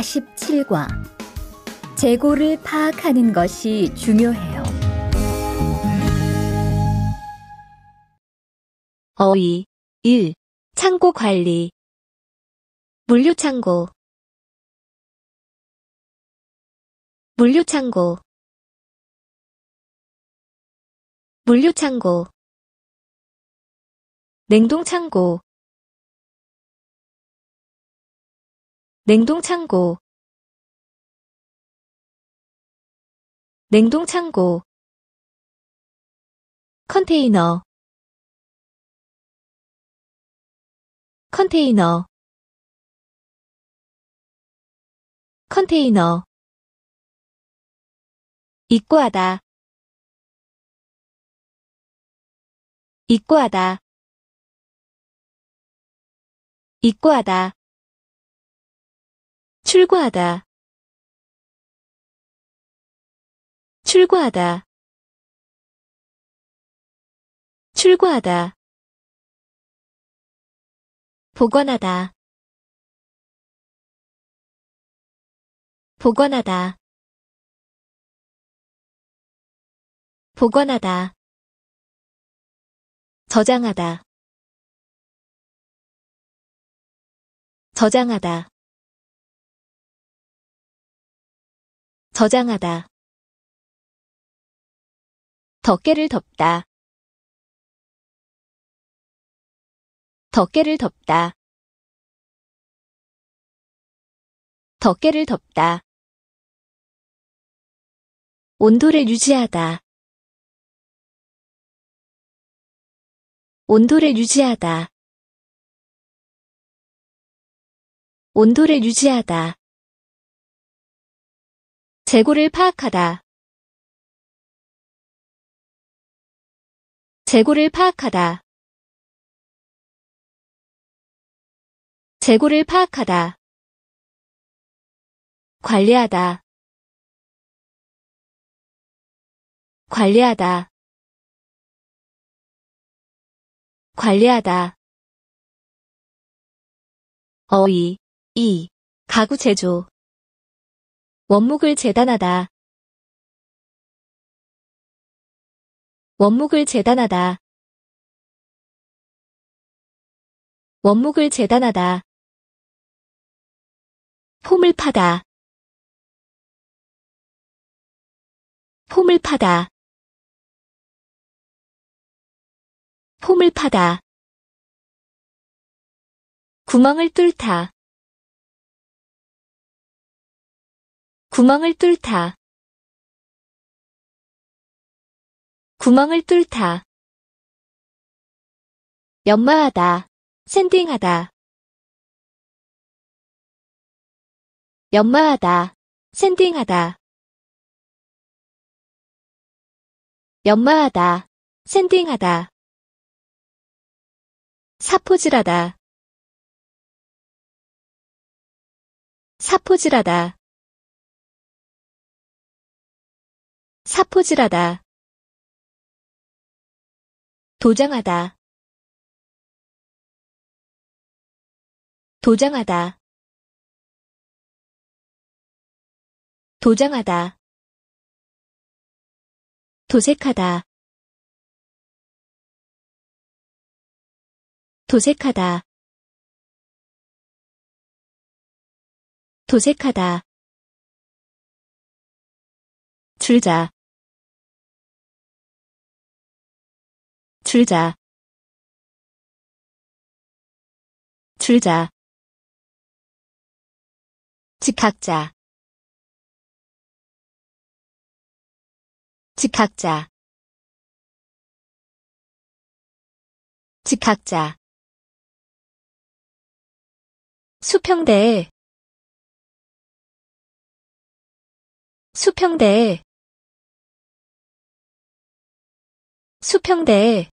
47과 재고를 파악하는 것이 중요해요. 어휘 1. 창고 관리 물류창고 물류창고 물류창고 냉동창고 냉동창고 냉동창고 컨테이너 컨테이너 컨테이너 입고하다 입고하다 입고하다 출구하다 출구하다 출구하다 복원하다 복원하다 복원하다 저장하다 저장하다 저장하다. 덮개를 덮다. 덮개를 덮다. 덮개를 덮다. 온도를 유지하다. 온도를 유지하다. 온도를 유지하다. 재고를 파악하다. 재고를 파악하다. 재고를 파악하다. 관리하다. 관리하다. 관리하다. 어이, 이, 가구 제조. 원목을 재단하다. 원목을 재단하다. 원목을 재단하다. 폼을 파다. 폼을 파다. 폼을 파다. 구멍을 뚫다. 구멍을 뚫다 구멍을 뚫다 연마하다 샌딩하다 연마하다 샌딩하다 연마하다 샌딩하다 사포질하다 사포질하다 사포질하다. 도장하다. 도장하다. 도장하다. 도색하다. 도색하다. 도색하다. 줄자. 출자 출자 즉학자 즉학자 즉학자 수평대수평대수평대